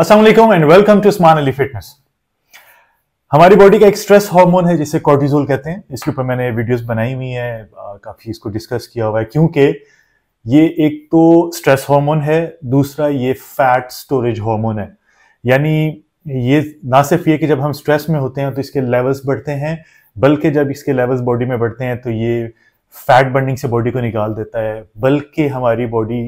Aslam and welcome to स्मान Ali fitness हमारी body का एक स्ट्रेस हार्मोन है जिसे कॉर्टिजोल कहते हैं इसके ऊपर मैंने वीडियोस बनाई हुई हैं काफ़ी इसको डिस्कस किया हुआ है क्योंकि ये एक तो स्ट्रेस हार्मोन है दूसरा ये फैट स्टोरेज हार्मोन है यानी ये ना सिर्फ ये कि जब हम स्ट्रेस में होते हैं तो इसके लेवल्स बढ़ते हैं बल्कि जब इसके लेवल्स बॉडी में बढ़ते हैं तो ये फैट बर्निंग से बॉडी को निकाल देता है बल्कि हमारी बॉडी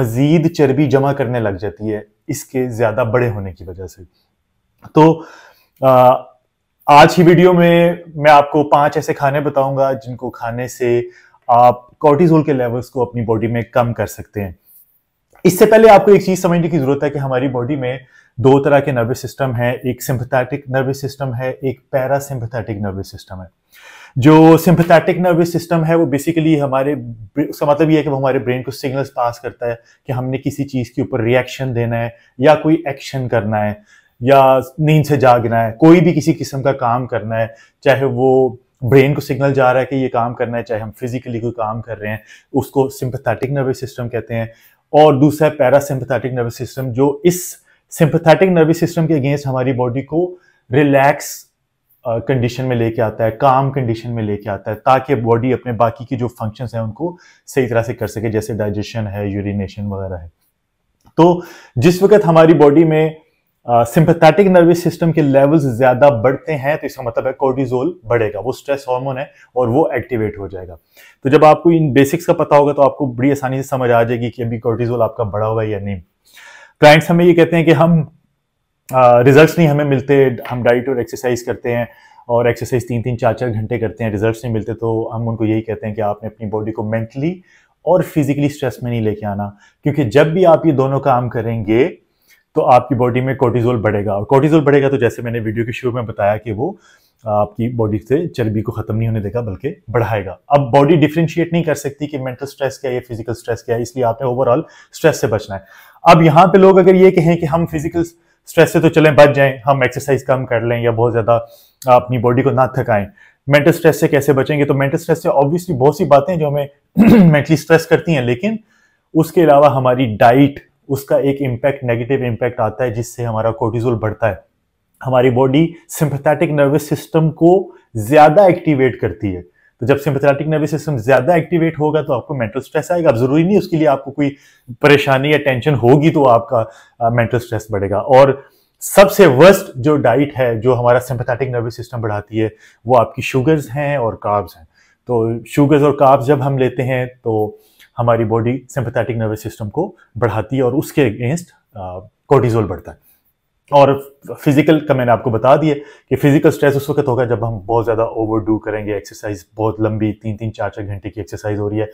मज़ीद चर्बी जमा करने लग जाती है इसके ज़्यादा बड़े होने की वजह से तो आ, आज की वीडियो में मैं आपको पांच ऐसे खाने बताऊंगा जिनको खाने से आप कॉर्टिजोल के लेवल्स को अपनी बॉडी में कम कर सकते हैं इससे पहले आपको एक चीज समझने की जरूरत है कि हमारी बॉडी में दो तरह के नर्वस सिस्टम है एक सिंपथेटिक नर्वस सिस्टम है एक पैरासिम्पथेटिक नर्वस सिस्टम है जो सिंपथेटिक नर्वस सिस्टम है वो बेसिकली हमारे उसका मतलब ये है कि वो हमारे ब्रेन को सिग्नल्स पास करता है कि हमने किसी चीज़ के ऊपर रिएक्शन देना है या कोई एक्शन करना है या नींद से जागना है कोई भी किसी किस्म का काम करना है चाहे वो ब्रेन को सिग्नल जा रहा है कि ये काम करना है चाहे हम फिजिकली कोई काम कर रहे हैं उसको सिंपथेटिक नर्वस सिस्टम कहते हैं और दूसरा है पैरासिम्पथेटिक नर्वस सिस्टम जो इस सिंपथेटिक नर्वस सिस्टम के अगेंस्ट हमारी बॉडी को रिलैक्स कंडीशन में लेके आता है काम कंडीशन में लेके आता है ताकि बॉडी अपने बाकी के जो फंक्शंस हैं उनको सही तरह से कर सके जैसे डाइजेशन है यूरिनेशन वगैरह है तो जिस वक्त हमारी बॉडी में सिंपथेटिक नर्वस सिस्टम के लेवल्स ज्यादा बढ़ते हैं तो इसका मतलब है कोर्टिजोल बढ़ेगा वो स्ट्रेस हार्मोन है और वो एक्टिवेट हो जाएगा तो जब आपको इन बेसिक्स का पता होगा तो आपको बड़ी आसानी से समझ आ जाएगी कि अभी कोर्टिजोल आपका बढ़ा हुआ है या नहीं क्लाइंट्स हमें ये कहते हैं कि हम रिजल्ट्स नहीं हमें मिलते हम डाइट और एक्सरसाइज करते हैं और एक्सरसाइज तीन तीन चार चार घंटे करते हैं रिजल्ट्स नहीं मिलते तो हम उनको यही कहते हैं कि आपने अपनी बॉडी को मेंटली और फिजिकली स्ट्रेस में नहीं लेके आना क्योंकि जब भी आप ये दोनों काम करेंगे तो आपकी बॉडी में कोर्टिजोल बढ़ेगा और कोर्टिजोल बढ़ेगा तो जैसे मैंने वीडियो के शुरू में बताया कि वो आपकी बॉडी से चर्बी को खत्म नहीं होने देगा बल्कि बढ़ाएगा अब बॉडी डिफ्रेंशिएट नहीं कर सकती कि मेंटल स्ट्रेस क्या है फिजिकल स्ट्रेस क्या है इसलिए आपने ओवरऑल स्ट्रेस से बचना है अब यहाँ पे लोग अगर ये कहें कि हम फिजिकल स्ट्रेस से तो चलें बच जाएं हम एक्सरसाइज कम कर लें या बहुत ज़्यादा अपनी बॉडी को ना थकाएं मेंटल स्ट्रेस से कैसे बचेंगे तो मेंटल स्ट्रेस से ऑब्वियसली बहुत सी बातें जो हमें मेंटली स्ट्रेस करती हैं लेकिन उसके अलावा हमारी डाइट उसका एक इम्पैक्ट नेगेटिव इम्पैक्ट आता है जिससे हमारा कोर्टिजोल बढ़ता है हमारी बॉडी सिंपथेटिक नर्वस सिस्टम को ज़्यादा एक्टिवेट करती है तो जब सिंपथेटिक नर्वस सिस्टम ज्यादा एक्टिवेट होगा तो आपको मेंटल स्ट्रेस आएगा अब जरूरी नहीं उसके लिए आपको कोई परेशानी या टेंशन होगी तो आपका मेंटल स्ट्रेस बढ़ेगा और सबसे वर्स्ट जो डाइट है जो हमारा सिंपथेटिक नर्वस सिस्टम बढ़ाती है वो आपकी शुगर्स हैं और काब्स हैं तो शुगर्स और काब्स जब हम लेते हैं तो हमारी बॉडी सिंपथेटिक नर्वस सिस्टम को बढ़ाती है और उसके अगेंस्ट कोर्टिजोल बढ़ता है और फिजिकल का मैंने आपको बता दिया कि फिजिकल स्ट्रेस उस वक्त होगा जब हम बहुत ज़्यादा ओवरडू करेंगे एक्सरसाइज बहुत लंबी तीन तीन चार चार घंटे की एक्सरसाइज हो रही है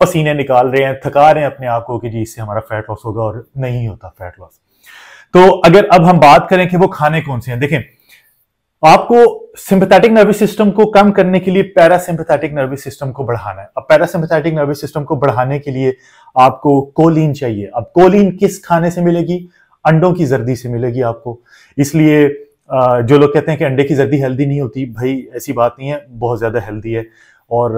पसीने निकाल रहे हैं थका रहे हैं अपने आप को कि जी इससे हमारा फैट लॉस होगा और नहीं होता फैट लॉस तो अगर अब हम बात करें कि वो खाने कौन से हैं देखें आपको सिंपथेटिक नर्वस सिस्टम को कम करने के लिए पैरासिम्पथेटिक नर्वस सिस्टम को बढ़ाना है अब पैरासिम्पथेटिक नर्वस सिस्टम को बढ़ाने के लिए आपको कोलिन चाहिए अब कोलिन किस खाने से मिलेगी अंडों की जर्दी से मिलेगी आपको इसलिए जो लोग कहते हैं कि अंडे की जर्दी हेल्दी नहीं होती भाई ऐसी बात नहीं है बहुत ज़्यादा हेल्दी है और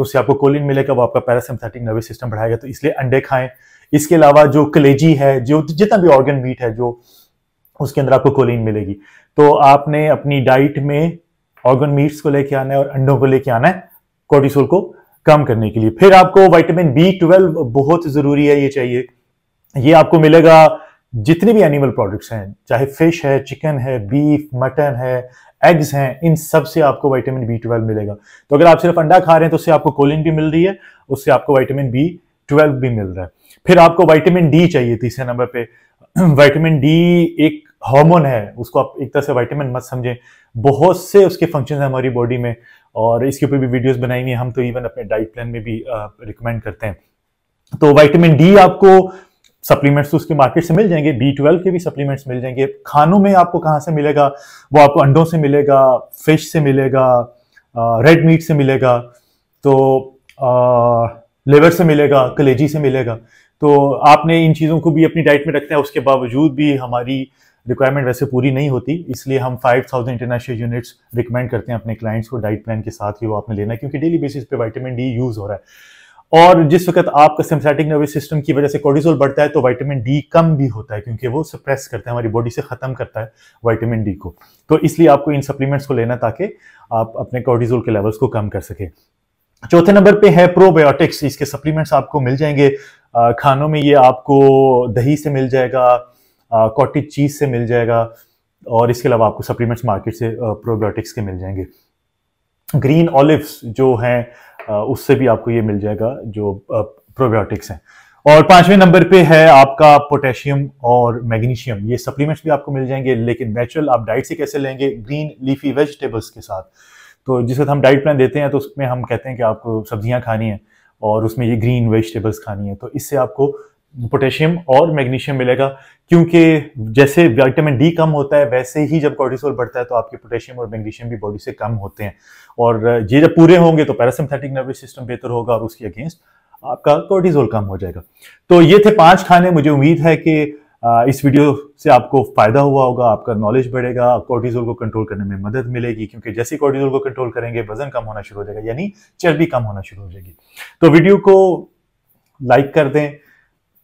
उससे आपको कोलिन मिलेगा वो आपका पैरासिम्थेटिक नर्वस सिस्टम बढ़ाएगा तो इसलिए अंडे खाएं इसके अलावा जो कलेजी है जो जितना भी ऑर्गन मीट है जो उसके अंदर आपको कोलिन मिलेगी तो आपने अपनी डाइट में ऑर्गन मीट्स को लेके आना है और अंडों को लेके आना है कोर्टिसोल को कम करने के लिए फिर आपको वाइटामिन बी ट्वेल्व बहुत ज़रूरी है ये चाहिए ये आपको मिलेगा जितने भी एनिमल प्रोडक्ट्स हैं चाहे फिश है चिकन है बीफ मटन है एग्स हैं इन सब से आपको विटामिन बी ट्वेल्व मिलेगा तो अगर आप सिर्फ अंडा खा रहे हैं तो उससे आपको कोलिन भी मिल रही है उससे आपको विटामिन बी ट्वेल्व भी मिल रहा है फिर आपको विटामिन डी चाहिए तीसरे नंबर पे विटामिन डी एक हार्मोन है उसको आप एक तरह से विटामिन मत समझें बहुत से उसके फंक्शन हैं हमारी बॉडी में और इसके ऊपर भी वीडियोस बनाएंगे हम तो इवन अपने डाइट प्लान में भी रिकमेंड करते हैं तो विटामिन डी आपको सप्लीमेंट्स तो उसके मार्केट से मिल जाएंगे बी ट्वेल्व के भी सप्लीमेंट्स मिल जाएंगे खानों में आपको कहाँ से मिलेगा वो आपको अंडों से मिलेगा फिश से मिलेगा रेड मीट से मिलेगा तो लेवर से मिलेगा कलेजी से मिलेगा तो आपने इन चीज़ों को भी अपनी डाइट में रखते हैं उसके बावजूद भी हमारी रिक्वायरमेंट वैसे पूरी नहीं होती इसलिए हम 5000 इंटरनेशनल यूनिट्स रिकमेंड करते हैं अपने क्लाइंट्स को डाइट प्लान के साथ ही वो आपने लेना है क्योंकि डेली बेसिस पे विटामिन डी यूज़ हो रहा है और जिस वक्त आपका सिम्थेटिक नर्वस सिस्टम की वजह से कोर्टिजोल बढ़ता है तो विटामिन डी कम भी होता है क्योंकि वो सप्रेस करता है हमारी बॉडी से ख़त्म करता है विटामिन डी को तो इसलिए आपको इन सप्लीमेंट्स को लेना ताकि आप अपने कोर्टिजोल के लेवल्स को कम कर सके चौथे नंबर पे है प्रोबायोटिक्स इसके सप्लीमेंट्स आपको मिल जाएंगे खानों में ये आपको दही से मिल जाएगा कॉटेज चीज़ से मिल जाएगा और इसके अलावा आपको सप्लीमेंट्स मार्केट से प्रोबायोटिक्स के मिल जाएंगे ग्रीन ऑलिव्स जो हैं उससे भी आपको ये मिल जाएगा जो प्रोबायोटिक्स हैं और पांचवें नंबर पे है आपका पोटेशियम और मैग्नीशियम ये सप्लीमेंट्स भी आपको मिल जाएंगे लेकिन नेचुरल आप डाइट से कैसे लेंगे ग्रीन लीफी वेजिटेबल्स के साथ तो जिस हम डाइट प्लान देते हैं तो उसमें हम कहते हैं कि आपको सब्जियां खानी है और उसमें ये ग्रीन वेजिटेबल्स खानी है तो इससे आपको पोटेशियम और मैग्नीशियम मिलेगा क्योंकि जैसे विटामिन डी कम होता है वैसे ही जब कॉर्टिसोल बढ़ता है तो आपके पोटेशियम और मैग्नीशियम भी बॉडी से कम होते हैं और ये जब पूरे होंगे तो पैरासिम्थेटिक नर्वस सिस्टम बेहतर होगा और उसके अगेंस्ट आपका कॉर्टिसोल कम हो जाएगा तो ये थे पांच खाने मुझे उम्मीद है कि इस वीडियो से आपको फायदा हुआ होगा आपका नॉलेज बढ़ेगा कॉर्टिजोल को कंट्रोल करने में मदद मिलेगी क्योंकि जैसे कॉर्टिजोल को कंट्रोल करेंगे वजन कम होना शुरू हो जाएगा यानी चर्बी कम होना शुरू हो जाएगी तो वीडियो को लाइक कर दें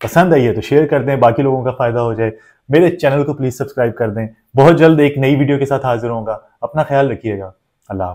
पसंद आई है तो शेयर कर दें बाकी लोगों का फ़ायदा हो जाए मेरे चैनल को प्लीज़ सब्सक्राइब कर दें बहुत जल्द एक नई वीडियो के साथ हाजिर होगा अपना ख्याल रखिएगा अल्लाह